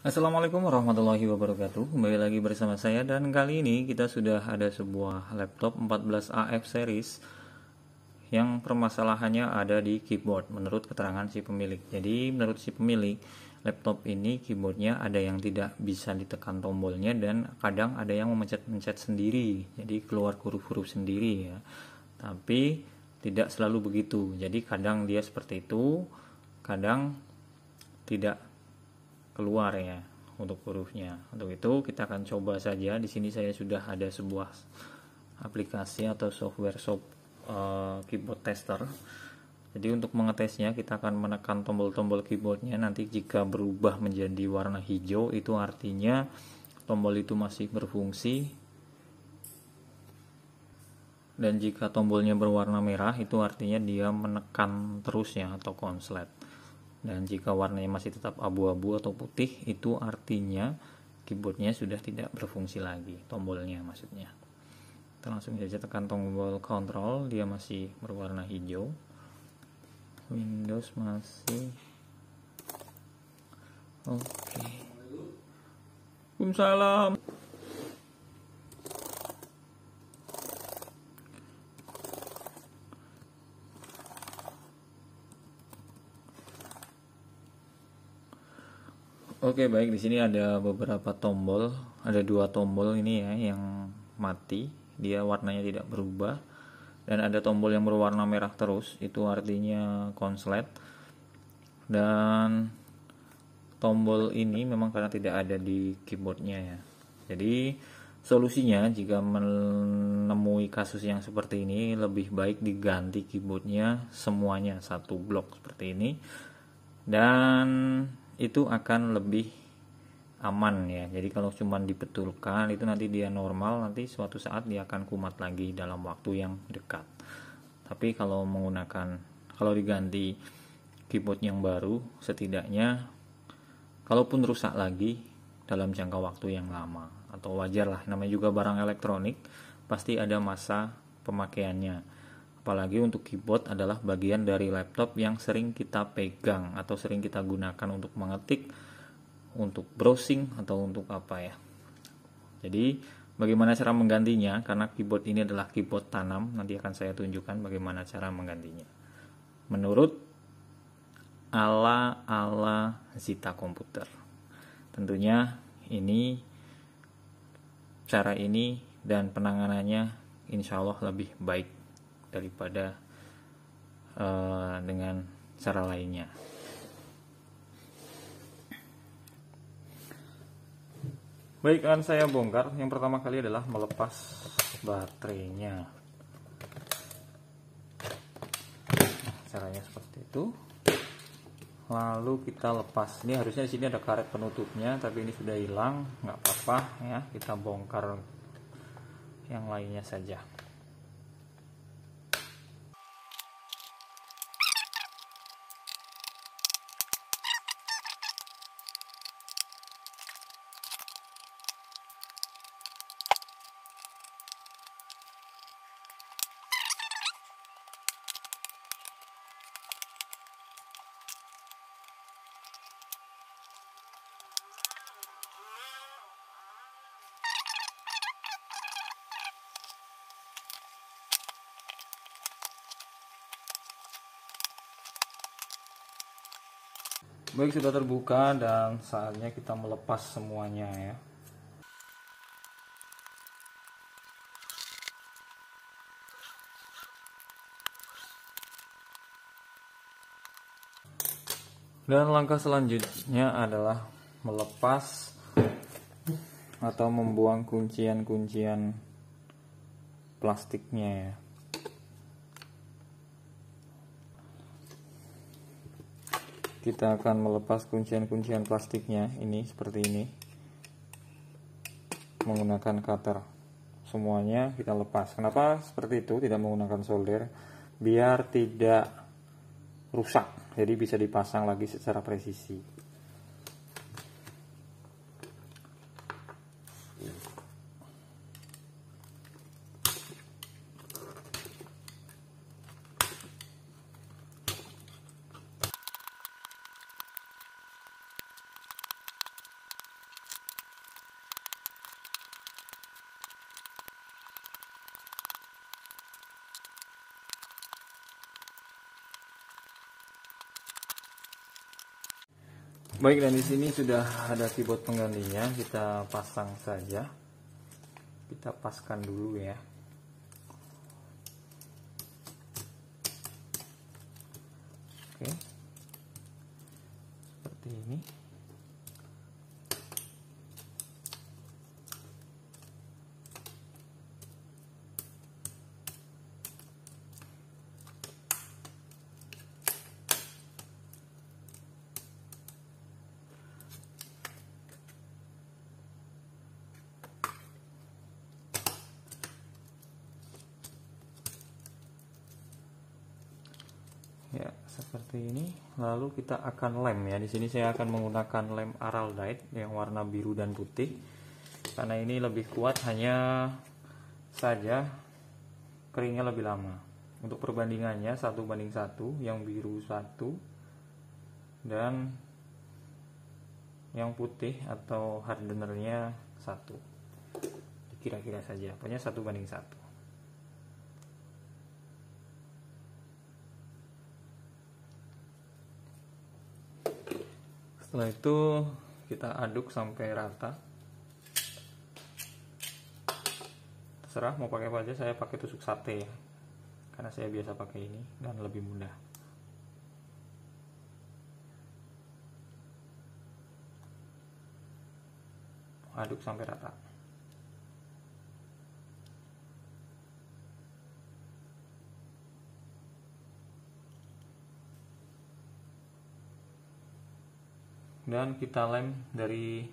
Assalamualaikum warahmatullahi wabarakatuh Kembali lagi bersama saya dan kali ini kita sudah ada sebuah laptop 14AF series Yang permasalahannya ada di keyboard menurut keterangan si pemilik Jadi menurut si pemilik laptop ini keyboardnya ada yang tidak bisa ditekan tombolnya Dan kadang ada yang memencet-mencet sendiri Jadi keluar huruf-huruf sendiri ya Tapi tidak selalu begitu Jadi kadang dia seperti itu Kadang tidak keluar ya untuk hurufnya. Untuk itu kita akan coba saja. Di sini saya sudah ada sebuah aplikasi atau software shop uh, keyboard tester. Jadi untuk mengetesnya kita akan menekan tombol-tombol keyboardnya nanti jika berubah menjadi warna hijau itu artinya tombol itu masih berfungsi dan jika tombolnya berwarna merah itu artinya dia menekan terusnya atau konslet dan jika warnanya masih tetap abu-abu atau putih itu artinya keyboardnya sudah tidak berfungsi lagi tombolnya maksudnya kita langsung saja tekan tombol control dia masih berwarna hijau Windows masih oke okay. Assalamualaikum Oke, baik di sini ada beberapa tombol, ada dua tombol ini ya yang mati, dia warnanya tidak berubah. Dan ada tombol yang berwarna merah terus, itu artinya konslet. Dan tombol ini memang karena tidak ada di keyboardnya ya. Jadi solusinya jika menemui kasus yang seperti ini lebih baik diganti keyboardnya semuanya satu blok seperti ini dan itu akan lebih aman ya jadi kalau cuma dibetulkan itu nanti dia normal nanti suatu saat dia akan kumat lagi dalam waktu yang dekat tapi kalau menggunakan kalau diganti keyboard yang baru setidaknya kalaupun rusak lagi dalam jangka waktu yang lama atau wajar lah namanya juga barang elektronik pasti ada masa pemakaiannya apalagi untuk keyboard adalah bagian dari laptop yang sering kita pegang atau sering kita gunakan untuk mengetik, untuk browsing atau untuk apa ya. Jadi bagaimana cara menggantinya karena keyboard ini adalah keyboard tanam, nanti akan saya tunjukkan bagaimana cara menggantinya. Menurut ala-ala Zita komputer. Tentunya ini cara ini dan penanganannya insya Allah lebih baik daripada uh, dengan cara lainnya. Baik, akan saya bongkar. Yang pertama kali adalah melepas baterainya. Nah, caranya seperti itu. Lalu kita lepas. Ini harusnya di sini ada karet penutupnya, tapi ini sudah hilang, nggak apa-apa ya. Kita bongkar yang lainnya saja. Baik sudah terbuka dan saatnya kita melepas semuanya ya. Dan langkah selanjutnya adalah melepas atau membuang kuncian-kuncian plastiknya ya. kita akan melepas kuncian-kuncian plastiknya ini seperti ini menggunakan cutter semuanya kita lepas kenapa seperti itu tidak menggunakan solder biar tidak rusak jadi bisa dipasang lagi secara presisi Baik, dan di sini sudah ada keyboard penggantinya, kita pasang saja. Kita paskan dulu ya. seperti ini lalu kita akan lem ya di sini saya akan menggunakan lem araldite yang warna biru dan putih karena ini lebih kuat hanya saja keringnya lebih lama untuk perbandingannya satu banding satu yang biru satu dan yang putih atau hardenernya satu kira-kira saja pokoknya satu banding satu setelah itu kita aduk sampai rata terserah mau pakai apa aja saya pakai tusuk sate ya karena saya biasa pakai ini dan lebih mudah aduk sampai rata dan kita lem dari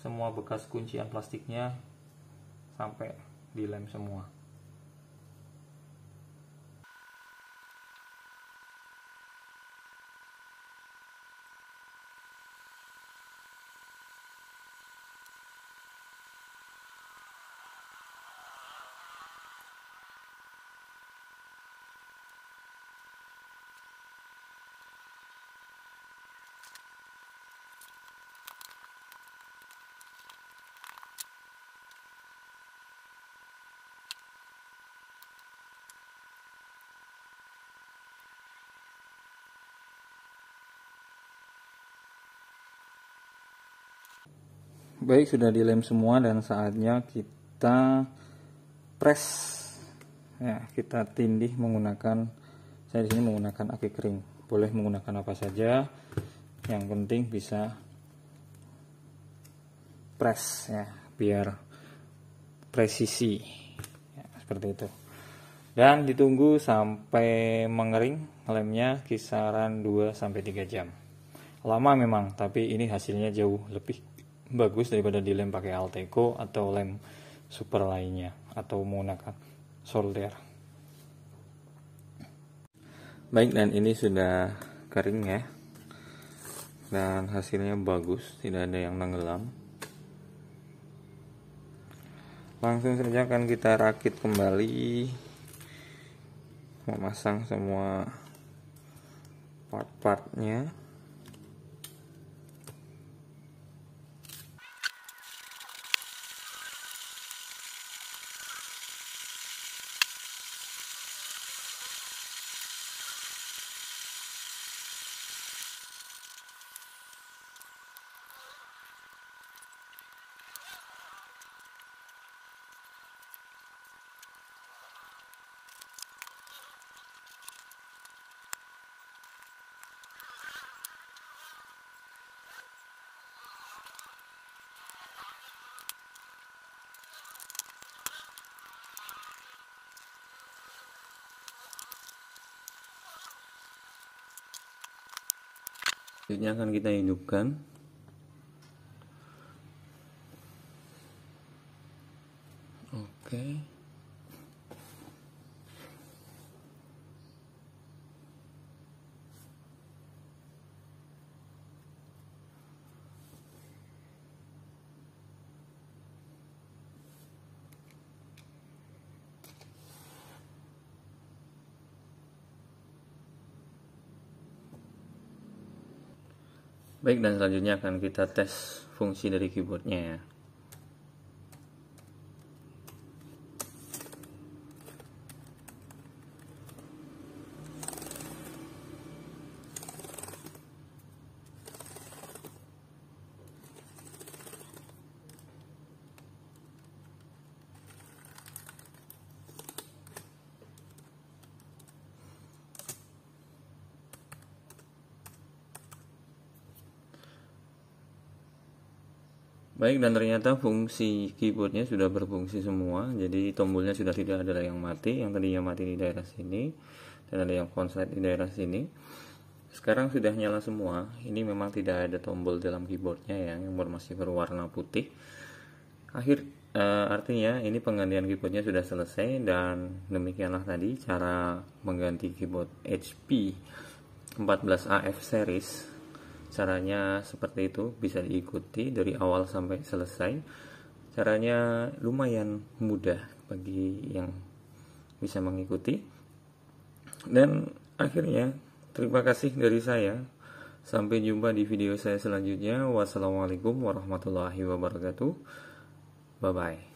semua bekas kuncian plastiknya sampai dilem semua Baik, sudah dilem semua dan saatnya kita press. Ya, kita tindih menggunakan saya di sini menggunakan aki kering. Boleh menggunakan apa saja. Yang penting bisa press ya, biar presisi. Ya, seperti itu. Dan ditunggu sampai mengering lemnya kisaran 2 sampai 3 jam. Lama memang, tapi ini hasilnya jauh lebih bagus daripada dilem pakai Alteco atau lem super lainnya atau menggunakan solder baik dan ini sudah kering ya dan hasilnya bagus tidak ada yang tenggelam langsung saja akan kita rakit kembali memasang semua part-partnya selanjutnya akan kita hidupkan Baik, dan selanjutnya akan kita tes fungsi dari keyboardnya ya. Baik dan ternyata fungsi keyboardnya sudah berfungsi semua Jadi tombolnya sudah tidak ada yang mati Yang tadinya mati di daerah sini Dan ada yang konslet di daerah sini Sekarang sudah nyala semua Ini memang tidak ada tombol dalam keyboardnya ya Yang masih berwarna putih Akhir e, Artinya ini penggantian keyboardnya sudah selesai Dan demikianlah tadi cara mengganti keyboard HP 14AF series caranya seperti itu bisa diikuti dari awal sampai selesai caranya lumayan mudah bagi yang bisa mengikuti dan akhirnya terima kasih dari saya sampai jumpa di video saya selanjutnya wassalamualaikum warahmatullahi wabarakatuh bye bye